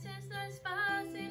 It's no es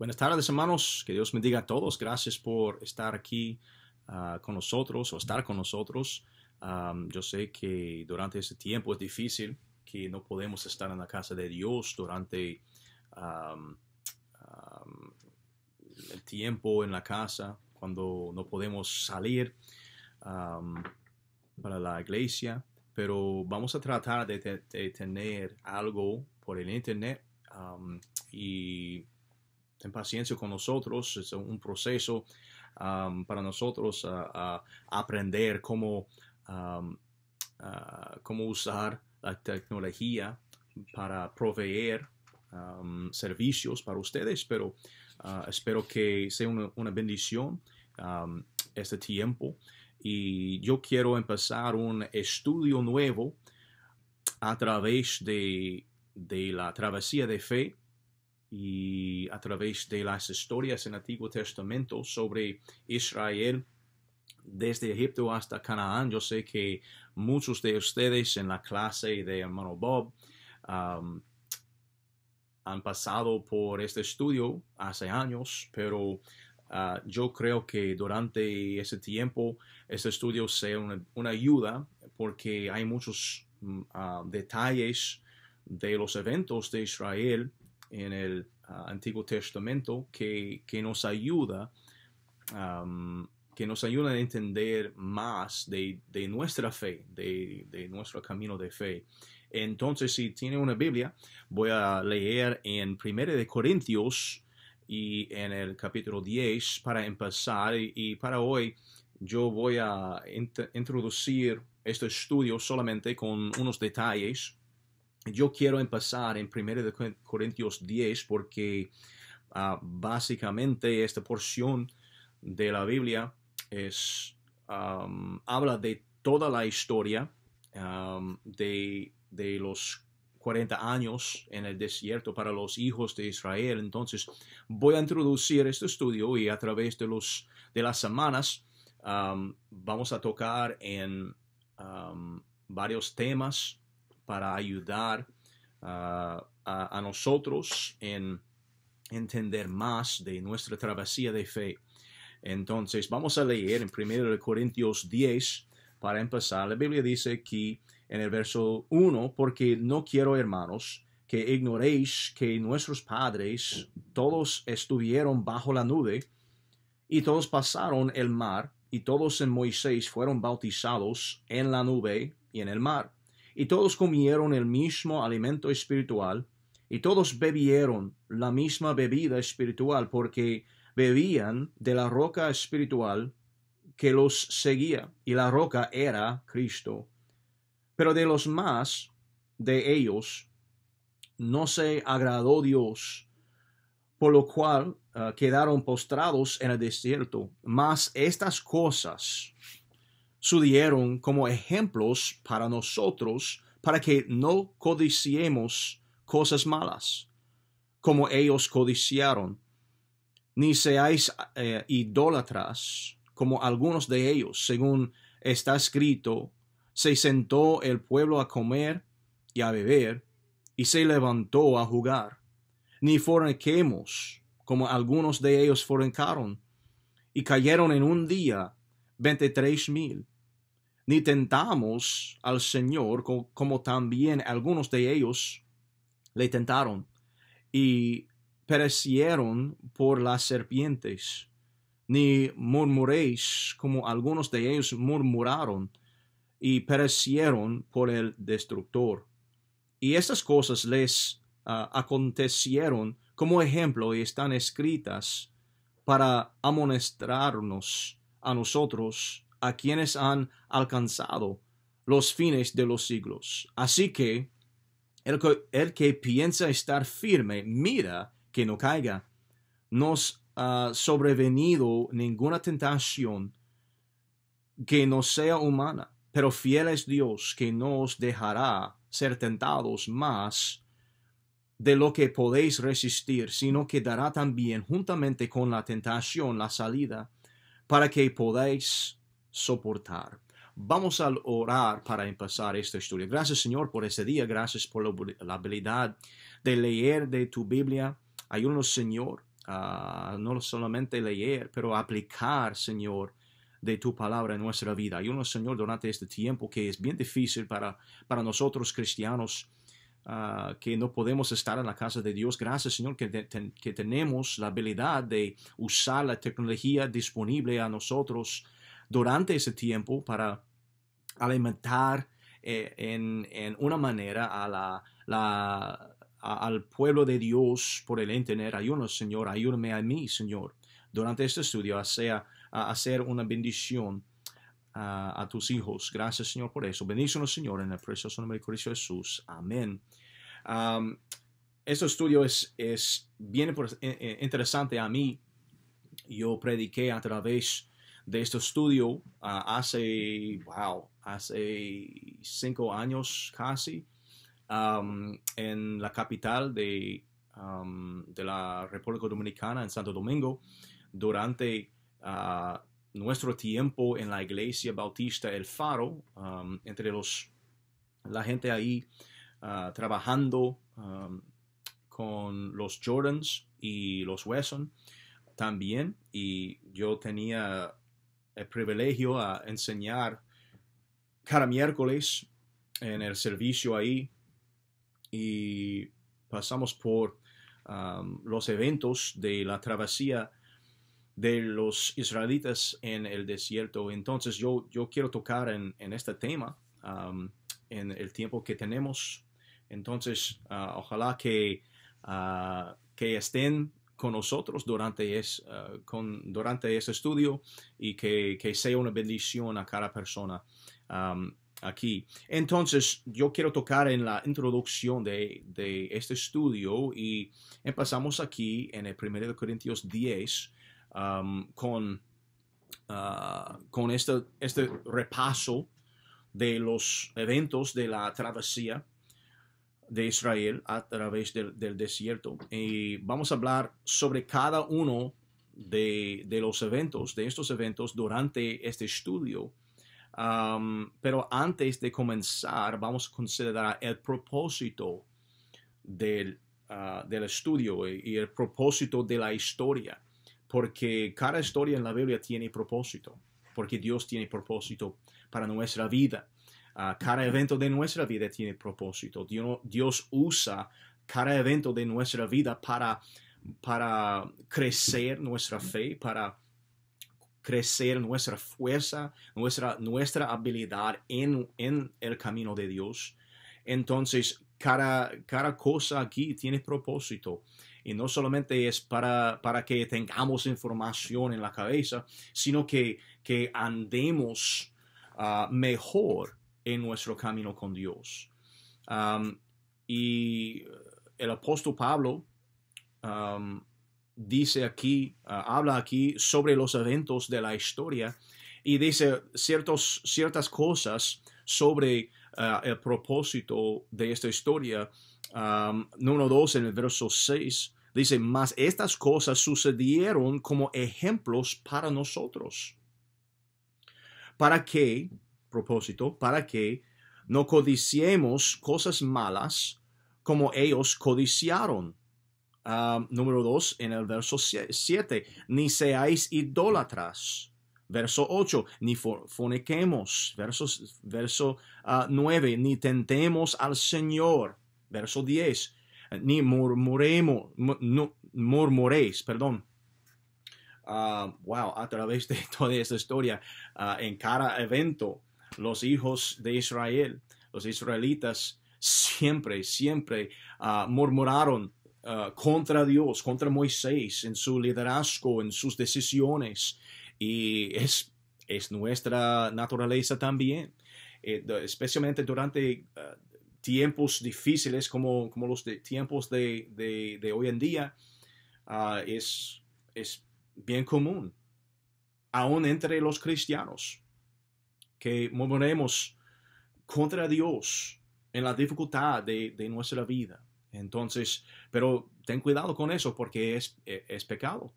Buenas tardes, hermanos. Que Dios bendiga a todos. Gracias por estar aquí ah, con nosotros o estar con nosotros. yo sé que durante este tiempo es difícil, que no podemos estar en la casa de Dios durante el tiempo en la casa, cuando no podemos salir para la iglesia. Pero vamos a tratar de tener algo por el internet y ten paciencia con nosotros, es un proceso para nosotros ah, ah, aprender cómo, ah, cómo usar la tecnología para proveer servicios para ustedes, pero espero que sea una, bendición este tiempo y yo quiero empezar un estudio nuevo a través de, de la travesía de fe y a través de las historias en el Antiguo Testamento sobre Israel desde Egipto hasta Canaán. Yo sé que muchos de ustedes en la clase de hermano Bob um, han pasado por este estudio hace años, pero uh, yo creo que durante ese tiempo este estudio sea una, ayuda porque hay muchos mm, uh, detalles de los eventos de Israel en el ah, Antiguo Testamento que, que nos ayuda que nos ayuda a entender más de, nuestra fe, de, de, nuestro camino de fe. Entonces, si tiene una Biblia, voy a leer en 1 de Corintios y en el capítulo 10 para empezar y, para hoy yo voy a introducir este estudio solamente con unos detalles yo quiero empezar en 1 Corintios 10 porque ah, básicamente esta porción de la Biblia es, habla de toda la historia de, los 40 años en el desierto para los hijos de Israel. Entonces voy a introducir este estudio y a través de, los, de las semanas vamos a tocar en varios temas para ayudar ah, a, a, nosotros en entender más de nuestra travesía de fe. Entonces, vamos a leer en 1 Corintios 10 para empezar. La Biblia dice aquí en el verso 1, porque no quiero, hermanos, que ignoréis que nuestros padres todos estuvieron bajo la nube y todos pasaron el mar y todos en Moisés fueron bautizados en la nube y en el mar y todos comieron el mismo alimento espiritual, y todos bebieron la misma bebida espiritual, porque bebían de la roca espiritual que los seguía, y la roca era Cristo. Pero de los más de ellos no se agradó Dios, por lo cual eh, quedaron postrados en el desierto. Mas estas cosas Sudieron como ejemplos para nosotros para que no codiciemos cosas malas, como ellos codiciaron, ni seáis eh, idólatras como algunos de ellos, según está escrito, se sentó el pueblo a comer y a beber, y se levantó a jugar, ni forniquemos como algunos de ellos fornicaron, y cayeron en un día veintitrés mil ni tentamos al Señor como, también algunos de ellos le tentaron y perecieron por las serpientes, ni murmuréis como algunos de ellos murmuraron y perecieron por el destructor. Y estas cosas les ah, acontecieron como ejemplo y están escritas para amonestarnos a nosotros a quienes han alcanzado los fines de los siglos. Así que el, que piensa estar firme, mira que no caiga. Nos ha sobrevenido ninguna tentación que no sea humana, pero fiel es Dios que no os dejará ser tentados más de lo que podéis resistir, sino que dará también juntamente con la tentación la salida, para que podáis soportar. Vamos a orar para empezar esta historia Gracias Señor por ese día, gracias por la habilidad de leer de tu Biblia. Ayúdanos Señor a ah, no solamente leer, pero aplicar Señor de tu palabra en nuestra vida. Ayúdanos Señor durante este tiempo que es bien difícil para, para nosotros cristianos. Ah, que no podemos estar en la casa de Dios. Gracias, Señor, que, que tenemos la habilidad de usar la tecnología disponible a nosotros durante ese tiempo para alimentar eh, en, en, una manera a la, al pueblo de Dios por el entender Ayúdame, Señor, ayúdame a mí, Señor, durante este estudio a, sea, a hacer una bendición a, tus hijos. Gracias, Señor, por eso. Bendícenos, Señor, en el precioso nombre de Cristo Jesús. Amén. este estudio es, es bien eh, eh, interesante a mí. Yo prediqué a través de este estudio ah, hace, wow, hace cinco años casi, um, en la capital de, um, de, la República Dominicana, en Santo Domingo, durante ah, nuestro tiempo en la iglesia bautista El Faro, um, entre los, la gente ahí ah, trabajando con los Jordans y los Wesson también, y yo tenía el privilegio a enseñar cada miércoles en el servicio ahí y pasamos por um, los eventos de la travesía de los israelitas en el desierto. Entonces yo, yo quiero tocar en, este tema, um, en el tiempo que tenemos. Entonces, uh, ojalá que, uh, que estén con nosotros durante, es, eh, con, durante ese estudio y que, sea una bendición a cada persona um, aquí. Entonces, yo quiero tocar en la introducción de, este estudio y empezamos aquí en el 1 Corintios 10 um, con, uh, con este, este repaso de los eventos de la travesía de Israel a través del, desierto. Y vamos a hablar sobre cada uno de, los eventos, de estos eventos durante este estudio. Um, pero antes de comenzar, vamos a considerar el propósito uh, del, estudio y, y el propósito de la historia, porque cada historia en la Biblia tiene propósito, porque Dios tiene propósito para nuestra vida cada evento de nuestra vida tiene propósito. Dios, usa cada evento de nuestra vida para, para crecer nuestra fe, para crecer nuestra fuerza, nuestra, nuestra habilidad en, el camino de Dios. Entonces, cada, cosa aquí tiene propósito. Y no solamente es para, que tengamos información en la cabeza, sino que, que andemos ah, mejor nuestro camino con Dios. Um, y uh, el apóstol Pablo um, dice aquí, uh, habla aquí sobre los eventos de la historia y dice ciertas cosas sobre uh, el propósito de esta historia. Um, número 2 en el verso 6 dice, mas estas cosas sucedieron como ejemplos para nosotros, para que propósito para que no codiciemos cosas malas como ellos codiciaron. Ah, número 2 en el verso 7, ni seáis idólatras. Verso 8, ni fonequemos. verso ah, nueve. ni tentemos al Señor. Verso 10, ni murmuremos, murmuréis, perdón. Ah, wow, a través de toda esta historia, en cada evento, los hijos de Israel, los israelitas, siempre, siempre ah, murmuraron ah, contra Dios, contra Moisés, en su liderazgo, en sus decisiones. Y es, es nuestra naturaleza también, eh, especialmente durante ah, tiempos difíciles como, como los tiempos de, de, hoy en día. es, es bien común, aún entre los cristianos que murmuremos contra Dios en la dificultad de, nuestra vida. Entonces, pero ten cuidado con eso porque es, e, pecado.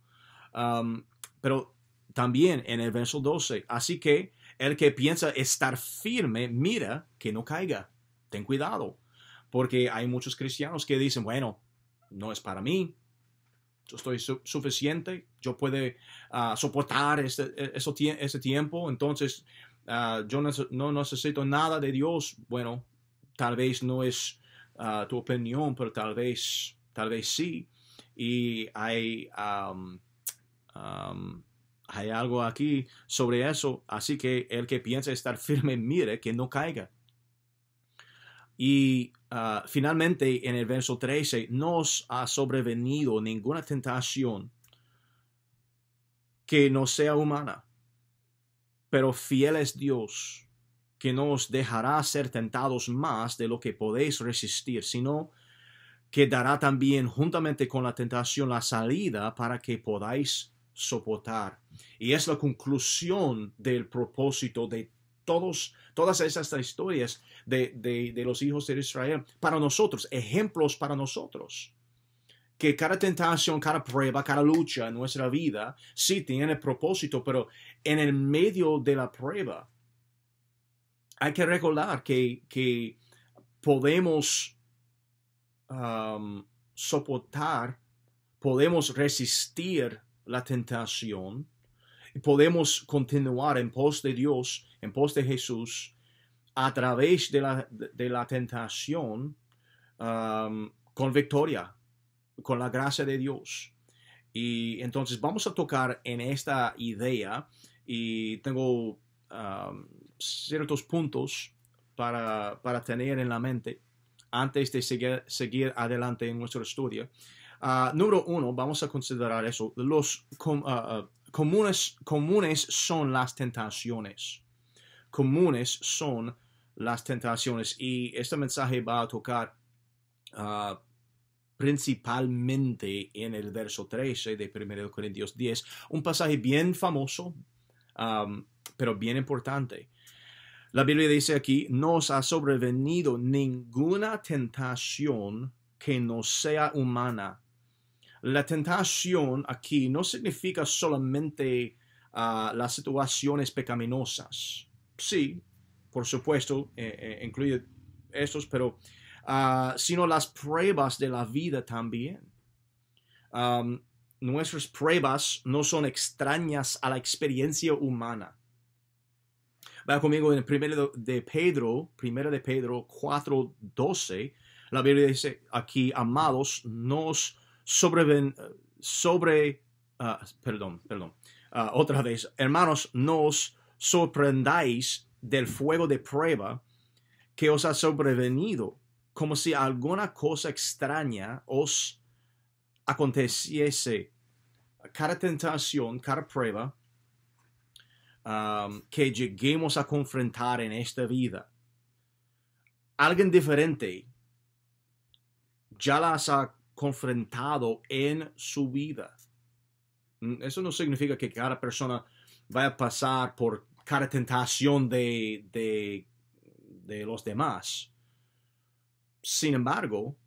Um, pero también en el verso 12, así que el que piensa estar firme, mira que no caiga. Ten cuidado, porque hay muchos cristianos que dicen, bueno, no es para mí, yo estoy suficiente, yo puedo ah, soportar este, e, ese tiempo, entonces Ah, yo no necesito nada de Dios, bueno, tal vez no es ah, tu opinión, pero tal vez, tal vez sí. Y hay, hay algo aquí sobre eso. Así que el que piensa estar firme, mire que no caiga. Y ah, finalmente en el verso 13, nos ha sobrevenido ninguna tentación que no sea humana pero fiel es Dios, que no os dejará ser tentados más de lo que podéis resistir, sino que dará también juntamente con la tentación la salida para que podáis soportar. Y es la conclusión del propósito de todos, todas esas historias de, de los hijos de Israel, para nosotros, ejemplos para nosotros que cada tentación, cada prueba, cada lucha en nuestra vida sí tiene propósito, pero en el medio de la prueba hay que recordar que, podemos um, soportar, podemos resistir la tentación, Y podemos continuar en pos de Dios, en pos de Jesús, a través de la, tentación um, con victoria, con la gracia de Dios. Y entonces vamos a tocar en esta idea y tengo um, ciertos puntos para, tener en la mente antes de seguir, adelante en nuestro estudio. Ah, número uno, vamos a considerar eso. Los ah, ah, comunes, comunes son las tentaciones. Comunes son las tentaciones. Y este mensaje va a tocar principalmente en el verso 13 de 1 Corintios 10, un pasaje bien famoso, um, pero bien importante. La Biblia dice aquí, nos ha sobrevenido ninguna tentación que no sea humana. La tentación aquí no significa solamente uh, las situaciones pecaminosas. Sí, por supuesto, eh, eh, incluye estos, pero Ah, sino las pruebas de la vida también. nuestras pruebas no son extrañas a la experiencia humana. Vaya conmigo en el primero de Pedro, primero de Pedro 4:12. La Biblia dice aquí, amados, nos sobreven, sobre, ah, perdón, perdón, ah, otra vez, hermanos, nos sorprendáis del fuego de prueba que os ha sobrevenido, como si alguna cosa extraña os aconteciese. Cada tentación, cada prueba um, que lleguemos a confrontar en esta vida, alguien diferente ya las ha confrontado en su vida. Mm, eso no significa que cada persona vaya a pasar por cada tentación de los demás sin embargo,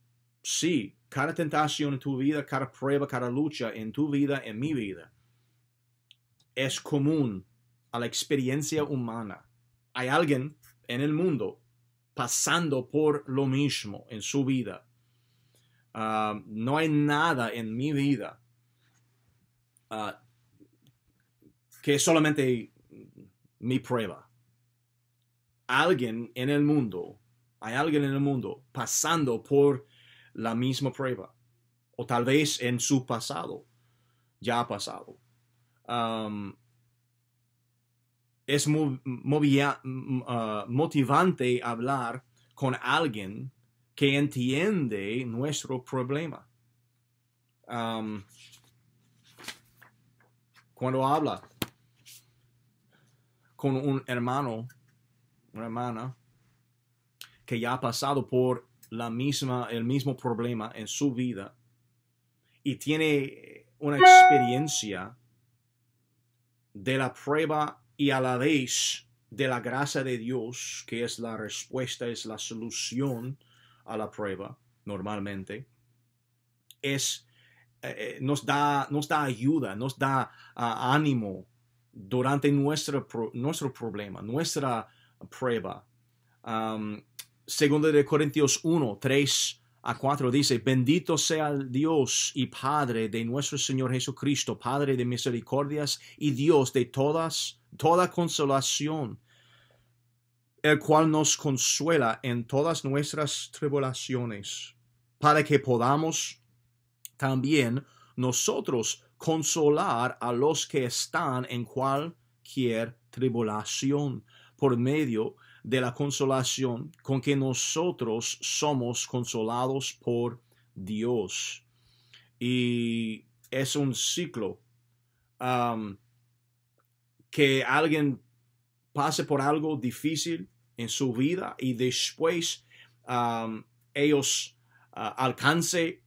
sí, cada tentación en tu vida, cada prueba, cada lucha en tu vida, en mi vida, es común a la experiencia humana. Hay alguien en el mundo pasando por lo mismo en su vida. Ah, no hay nada en mi vida ah, que es solamente mi prueba. Alguien en el mundo hay alguien en el mundo pasando por la misma prueba. O tal vez en su pasado. Ya ha pasado. Um, es uh, motivante hablar con alguien que entiende nuestro problema. Um, cuando habla con un hermano, una hermana, que ya ha pasado por la misma, el mismo problema en su vida y tiene eh, una experiencia de la prueba y a la vez de la gracia de Dios, que es la respuesta, es la solución a la prueba normalmente, es, eh, eh, nos, da, nos da ayuda, nos da ah, ánimo durante nuestro, nuestro problema, nuestra prueba. Segundo de Corintios 1, 3 a 4 dice, bendito sea el Dios y Padre de nuestro Señor Jesucristo, Padre de misericordias y Dios de todas, toda consolación, el cual nos consuela en todas nuestras tribulaciones, para que podamos también nosotros consolar a los que están en cualquier tribulación por medio de la consolación con que nosotros somos consolados por Dios. Y es un ciclo um, que alguien pase por algo difícil en su vida y después um, ellos uh, alcance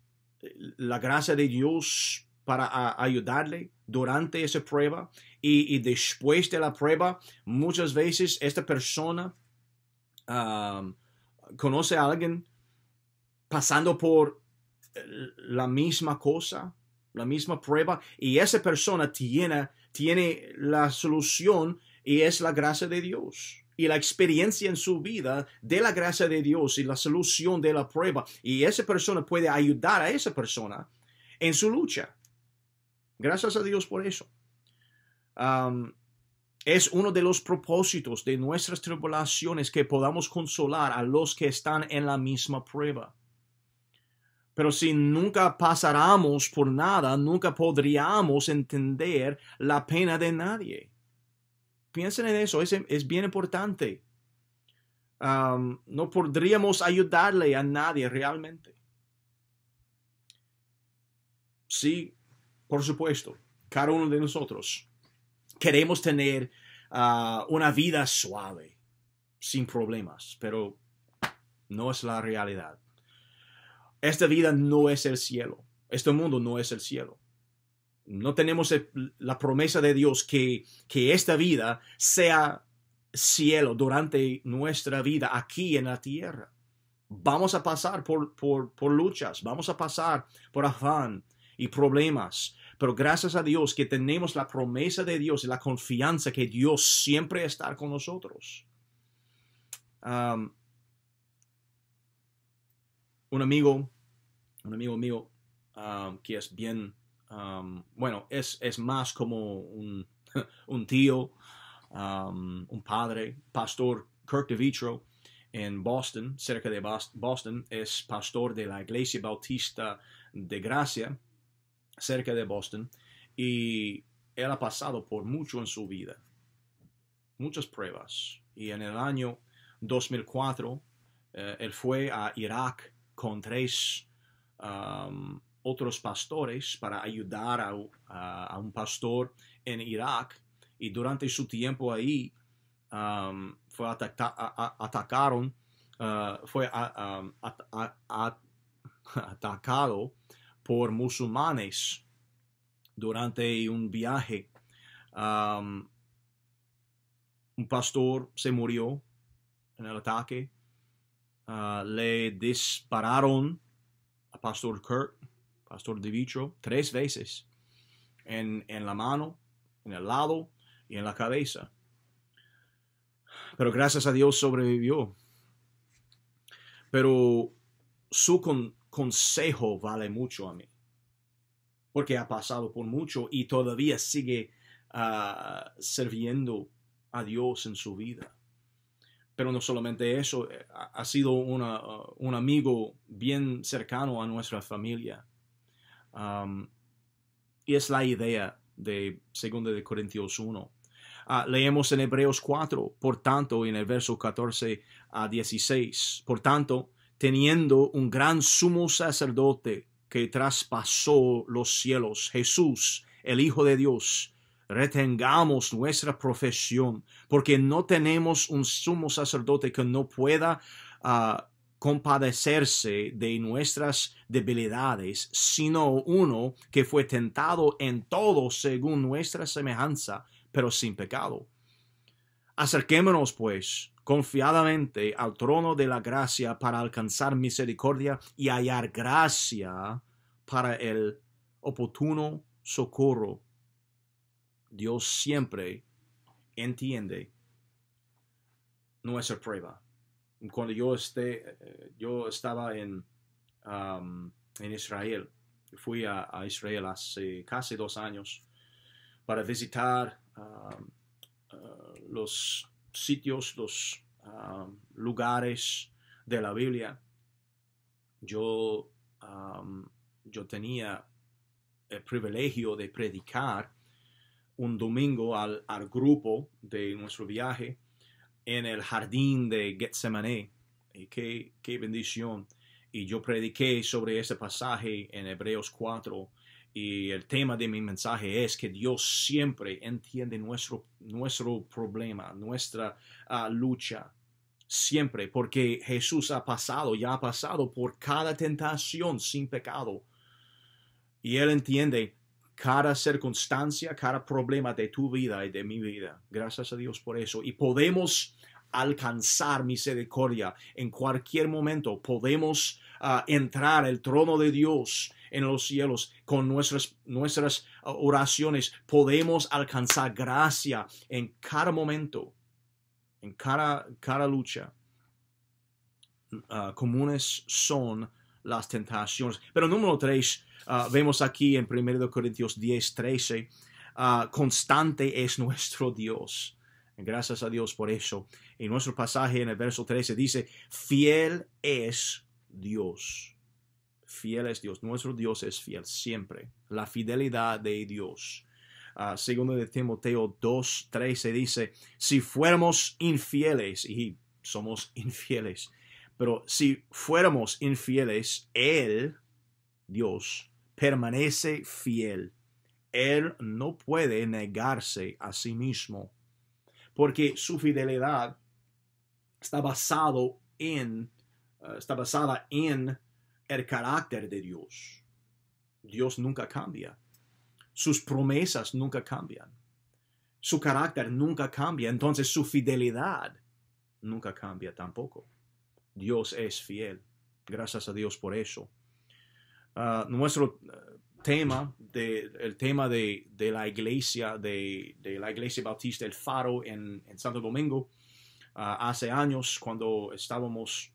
la gracia de Dios para ayudarle durante esa prueba y después de la prueba muchas veces esta persona conoce a alguien pasando por la misma cosa, la misma prueba, y esa persona tiene, tiene la solución y es la gracia de Dios. Y la experiencia en su vida de la gracia de Dios y la solución de la prueba. Y esa persona puede ayudar a esa persona en su lucha. Gracias a Dios por eso. Um, es uno de los propósitos de nuestras tribulaciones que podamos consolar a los que están en la misma prueba. Pero si nunca pasáramos por nada, nunca podríamos entender la pena de nadie. Piensen en eso, es, es bien importante. no podríamos ayudarle a nadie realmente. Sí, por supuesto, cada uno de nosotros queremos tener ah, una vida suave, sin problemas, pero no es la realidad. Esta vida no es el cielo. Este mundo no es el cielo. No tenemos la promesa de Dios que, esta vida sea cielo durante nuestra vida aquí en la tierra. Vamos a pasar por, por luchas, vamos a pasar por afán y problemas pero gracias a Dios que tenemos la promesa de Dios y la confianza que Dios siempre está con nosotros. Um, un amigo, un amigo mío, um, que es bien, um, bueno, es, es, más como un, un tío, un padre, pastor Kirk DeVitro en Boston, cerca de Boston, es pastor de la Iglesia Bautista de Gracia cerca de Boston, y él ha pasado por mucho en su vida, muchas pruebas. Y en el año 2004, eh, él fue a Irak con tres um, otros pastores para ayudar a, un pastor en Irak. Y durante su tiempo ahí, fue atacaron, fue atacado por musulmanes durante un viaje. un pastor se murió en el ataque. Ah, le dispararon a Pastor Kirk, Pastor Divicho, tres veces en, en la mano, en el lado y en la cabeza. Pero gracias a Dios sobrevivió. Pero su, con, consejo vale mucho a mí. Porque ha pasado por mucho y todavía sigue ah, sirviendo a Dios en su vida. Pero no solamente eso, eh, ha sido uh, un amigo bien cercano a nuestra familia. Um, y es la idea de 2 de Corintios 1. Ah, leemos en Hebreos 4, por tanto, en el verso 14 a 16, por tanto, teniendo un gran sumo sacerdote que traspasó los cielos, Jesús, el Hijo de Dios, retengamos nuestra profesión, porque no tenemos un sumo sacerdote que no pueda ah, compadecerse de nuestras debilidades, sino uno que fue tentado en todo según nuestra semejanza, pero sin pecado. Acerquémonos, pues, confiadamente al trono de la gracia para alcanzar misericordia y hallar gracia para el oportuno socorro. Dios siempre entiende nuestra prueba. Cuando yo, esté, eh, yo estaba en, um, en Israel, fui a, Israel hace casi dos años para visitar um, uh, los sitios, los lugares de la Biblia, yo, yo tenía el privilegio de predicar un domingo al, grupo de nuestro viaje en el jardín de Getsemaní. Y qué, qué bendición. Y yo prediqué sobre ese pasaje en Hebreos 4 y el tema de mi mensaje es que Dios siempre entiende nuestro, nuestro problema, nuestra ah, lucha, siempre, porque Jesús ha pasado, ya ha pasado por cada tentación sin pecado. Y Él entiende cada circunstancia, cada problema de tu vida y de mi vida. Gracias a Dios por eso. Y podemos alcanzar misericordia en cualquier momento. Podemos ah, entrar al trono de Dios en los cielos. Con nuestras, nuestras uh, oraciones podemos alcanzar gracia en cada momento, en cada, cada lucha. Uh, comunes son las tentaciones. Pero número tres, uh, vemos aquí en 1 Corintios 10, 13, constante es nuestro Dios. Gracias a Dios por eso. En nuestro pasaje en el verso 13 dice, fiel es Dios. Fiel es Dios. Nuestro Dios es fiel siempre. La fidelidad de Dios. Ah, segundo de Timoteo 2, dice, si fuéramos infieles, y somos infieles, pero si fuéramos infieles, Él, Dios, permanece fiel. Él no puede negarse a sí mismo, porque su fidelidad está basado en, ah, está basada en el carácter de Dios. Dios nunca cambia. Sus promesas nunca cambian. Su carácter nunca cambia. Entonces su fidelidad nunca cambia tampoco. Dios es fiel. Gracias a Dios por eso. Ah, nuestro eh, tema, de, el tema de, la iglesia, de, la iglesia bautista El Faro en, Santo Domingo, ah, hace años cuando estábamos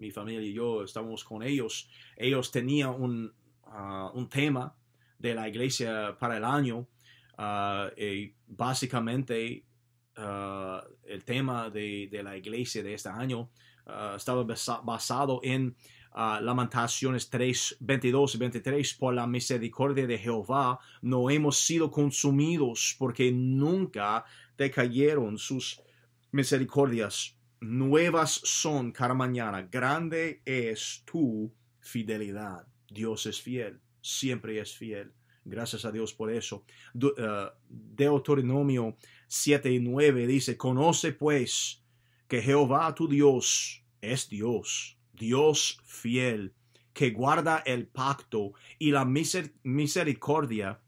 mi familia y yo estábamos con ellos, ellos tenían un, ah, tema de la iglesia para el año ah, y básicamente ah, el tema de, la iglesia de este año estaba basado en Lamentaciones 3, 22 y 23, por la misericordia de Jehová no hemos sido consumidos porque nunca decayeron sus misericordias nuevas son cada mañana. Grande es tu fidelidad. Dios es fiel, siempre es fiel. Gracias a Dios por eso. Eh, Deuteronomio 7 y 9 dice, conoce pues que Jehová tu Dios es Dios, Dios fiel, que guarda el pacto y la misericordia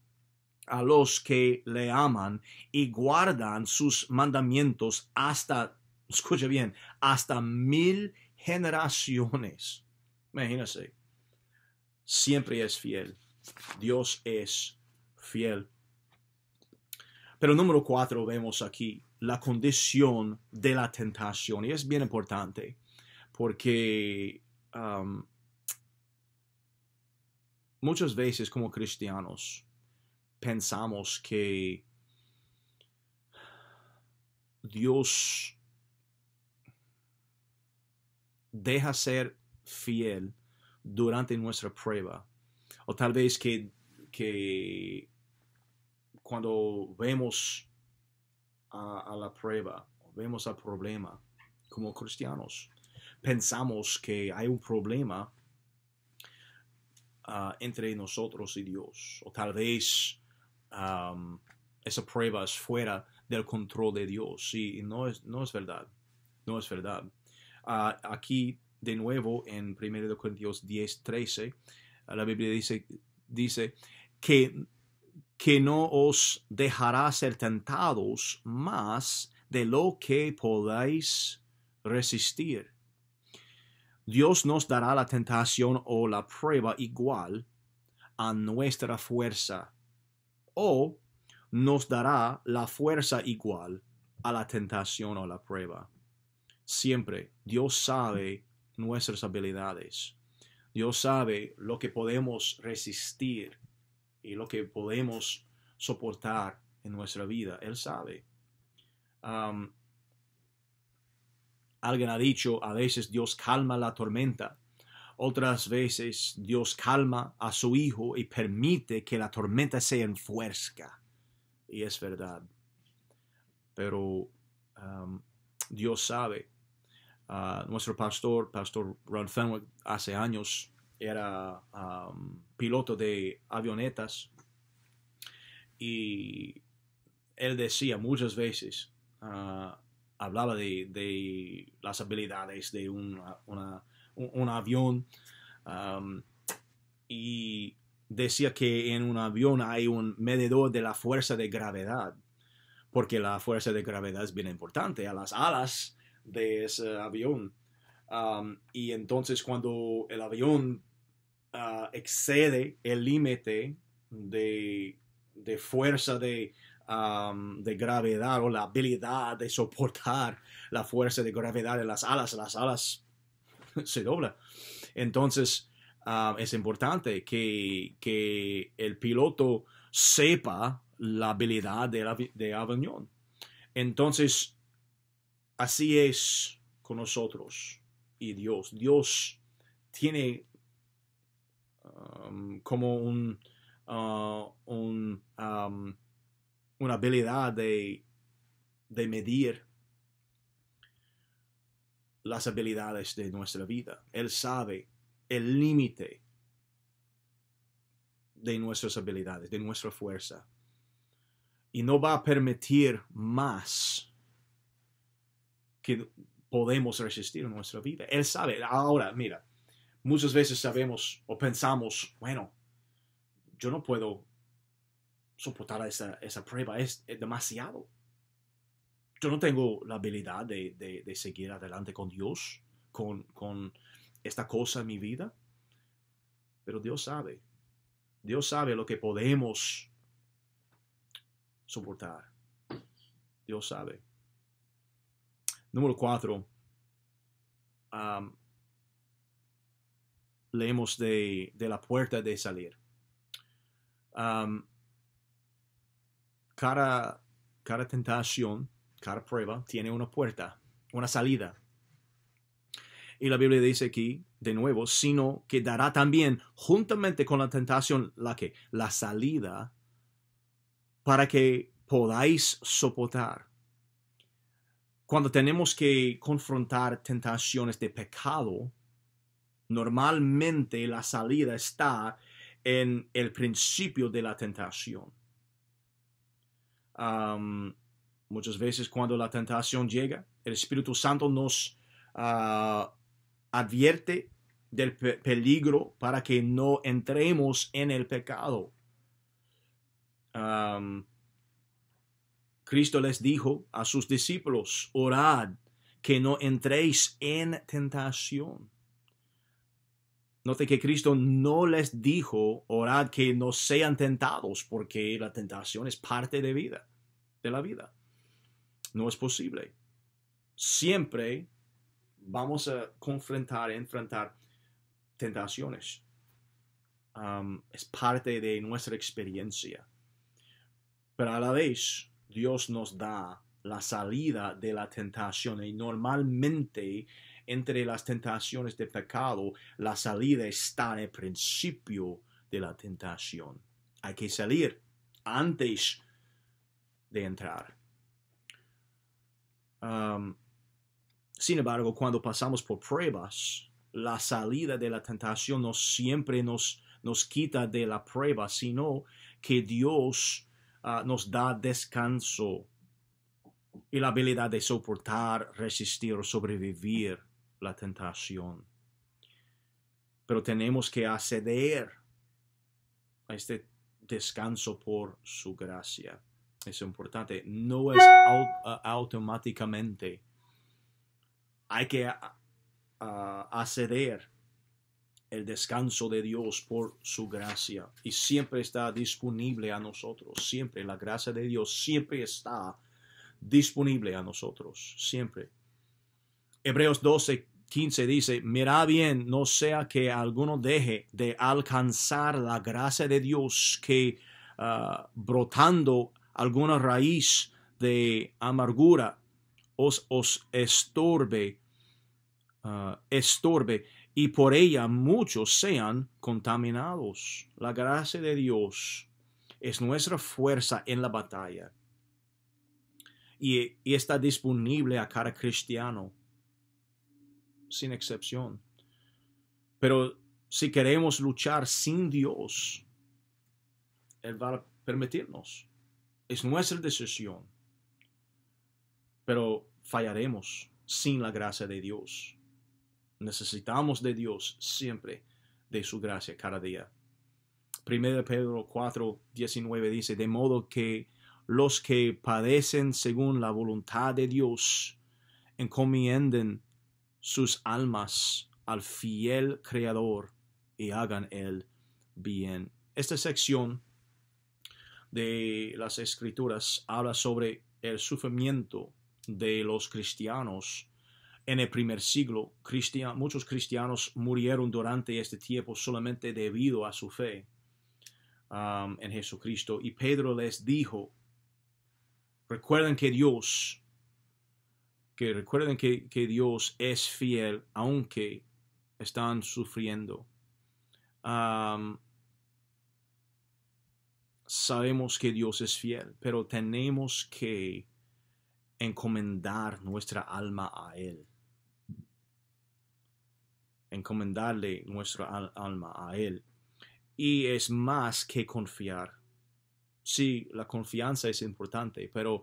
a los que le aman y guardan sus mandamientos hasta escucha bien, hasta mil generaciones. Imagínense, siempre es fiel. Dios es fiel. Pero número cuatro vemos aquí la condición de la tentación. Y es bien importante porque um, muchas veces como cristianos pensamos que Dios deja ser fiel durante nuestra prueba. O tal vez que, cuando vemos a, la prueba, vemos al problema como cristianos, pensamos que hay un problema ah, entre nosotros y Dios. O tal vez esa prueba es fuera del control de Dios. Y, no, no es verdad. No es verdad. Ah, aquí, de nuevo, en 1 Corintios 10, 13, ah, la Biblia dice, dice que, que no os dejará ser tentados más de lo que podáis resistir. Dios nos dará la tentación o la prueba igual a nuestra fuerza o nos dará la fuerza igual a la tentación o la prueba siempre Dios sabe nuestras habilidades. Dios sabe lo que podemos resistir y lo que podemos soportar en nuestra vida. Él sabe. alguien ha dicho, a veces Dios calma la tormenta. Otras veces Dios calma a su hijo y permite que la tormenta se enfuerzca. Y es verdad. Pero Dios sabe nuestro pastor, Pastor Ron Fenwick, hace años era um, piloto de avionetas y él decía muchas veces, uh, hablaba de, las habilidades de un, avión um, y decía que en un avión hay un medidor de la fuerza de gravedad, porque la fuerza de gravedad es bien importante. A las alas de ese avión. Um, y entonces cuando el avión ah, excede el límite de, fuerza um, de, gravedad o la habilidad de soportar la fuerza de gravedad en las alas, las alas se dobla Entonces ah, es importante que, el piloto sepa la habilidad de avión. Entonces, Así es con nosotros y Dios. Dios tiene um, como un, uh, um, una habilidad de, de medir las habilidades de nuestra vida. Él sabe el límite de nuestras habilidades, de nuestra fuerza. Y no va a permitir más que podemos resistir en nuestra vida. Él sabe, ahora, mira, muchas veces sabemos o pensamos, bueno, yo no puedo soportar esa, esa prueba, es, demasiado. Yo no tengo la habilidad de, de, de seguir adelante con Dios, con, con esta cosa en mi vida, pero Dios sabe, Dios sabe lo que podemos soportar. Dios sabe. Número cuatro, leemos de, la puerta de salir. cada, tentación, cada prueba tiene una puerta, una salida. Y la Biblia dice aquí, de nuevo, sino que dará también, juntamente con la tentación, la que, la salida, para que podáis soportar. Cuando tenemos que confrontar tentaciones de pecado, normalmente la salida está en el principio de la tentación. muchas veces cuando la tentación llega, el Espíritu Santo nos ah, advierte del peligro para que no entremos en el pecado. Cristo les dijo a sus discípulos, orad que no entréis en tentación. Note que Cristo no les dijo, orad que no sean tentados, porque la tentación es parte de vida, de la vida. No es posible. Siempre vamos a confrontar, enfrentar tentaciones. es parte de nuestra experiencia. Pero a la vez, Dios nos da la salida de la tentación. Y normalmente entre las tentaciones de pecado, la salida está en el principio de la tentación. Hay que salir antes de entrar. Um, sin embargo, cuando pasamos por pruebas, la salida de la tentación no siempre nos, nos quita de la prueba, sino que Dios Ah, nos da descanso y la habilidad de soportar, resistir o sobrevivir la tentación. Pero tenemos que acceder a este descanso por su gracia. Es importante. No es automáticamente. Hay que acceder el descanso de Dios por su gracia y siempre está disponible a nosotros, siempre la gracia de Dios siempre está disponible a nosotros, siempre. Hebreos 12, 15 dice, mira bien, no sea que alguno deje de alcanzar la gracia de Dios que ah, brotando alguna raíz de amargura os, estorbe, ah, estorbe y por ella muchos sean contaminados. La gracia de Dios es nuestra fuerza en la batalla y, está disponible a cada cristiano, sin excepción. Pero si queremos luchar sin Dios, Él va a permitirnos. Es nuestra decisión. Pero fallaremos sin la gracia de Dios. Necesitamos de Dios siempre, de su gracia cada día. 1 Pedro 4, 19 dice, de modo que los que padecen según la voluntad de Dios encomienden sus almas al fiel Creador y hagan el bien. Esta sección de las Escrituras habla sobre el sufrimiento de los cristianos en el primer siglo, cristian, muchos cristianos murieron durante este tiempo solamente debido a su fe um, en Jesucristo. Y Pedro les dijo, recuerden que Dios, que recuerden que, Dios es fiel aunque están sufriendo. Um, sabemos que Dios es fiel, pero tenemos que encomendar nuestra alma a Él encomendarle nuestra alma a Él. Y es más que confiar. Sí, la confianza es importante, pero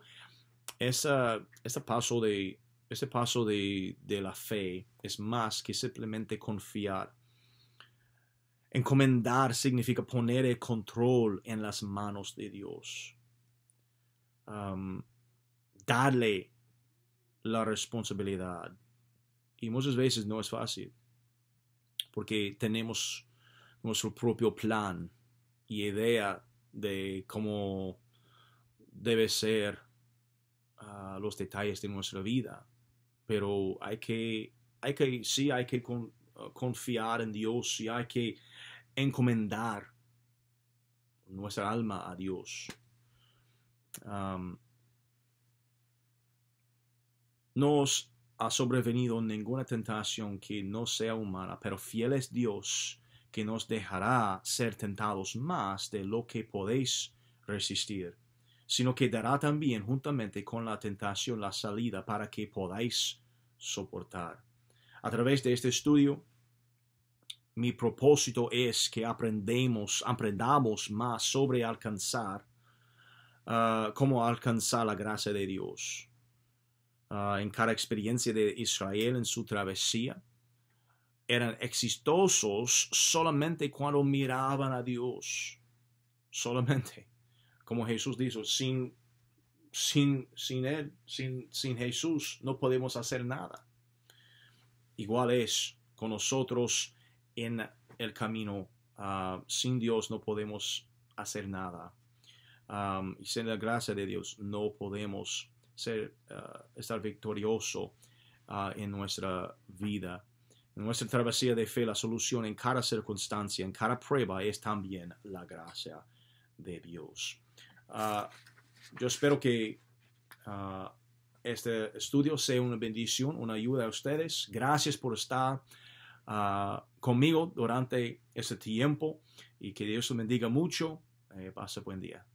esa, ese paso, de, ese paso de, la fe es más que simplemente confiar. Encomendar significa poner el control en las manos de Dios. Um, darle la responsabilidad. Y muchas veces no es fácil porque tenemos nuestro propio plan y idea de cómo debe ser ah, los detalles de nuestra vida. Pero hay que, hay que sí, hay que ah, confiar en Dios y hay que encomendar nuestra alma a Dios. nos ha sobrevenido ninguna tentación que no sea humana, pero fiel es Dios que nos dejará ser tentados más de lo que podéis resistir, sino que dará también juntamente con la tentación la salida para que podáis soportar. A través de este estudio, mi propósito es que aprendamos más sobre alcanzar, ah, cómo alcanzar la gracia de Dios Ah, en cada experiencia de Israel en su travesía, eran exitosos solamente cuando miraban a Dios. Solamente. Como Jesús dijo, sin, sin, sin Él, sin, sin Jesús, no podemos hacer nada. Igual es con nosotros en el camino. Ah, sin Dios no podemos hacer nada. Ah, y sin la gracia de Dios no podemos ser, eh, estar victorioso eh, en nuestra vida. En nuestra travesía de fe, la solución en cada circunstancia, en cada prueba, es también la gracia de Dios. Eh, yo espero que este estudio sea una bendición, una ayuda a ustedes. Gracias por estar conmigo durante este tiempo y que Dios los bendiga mucho. pase buen día.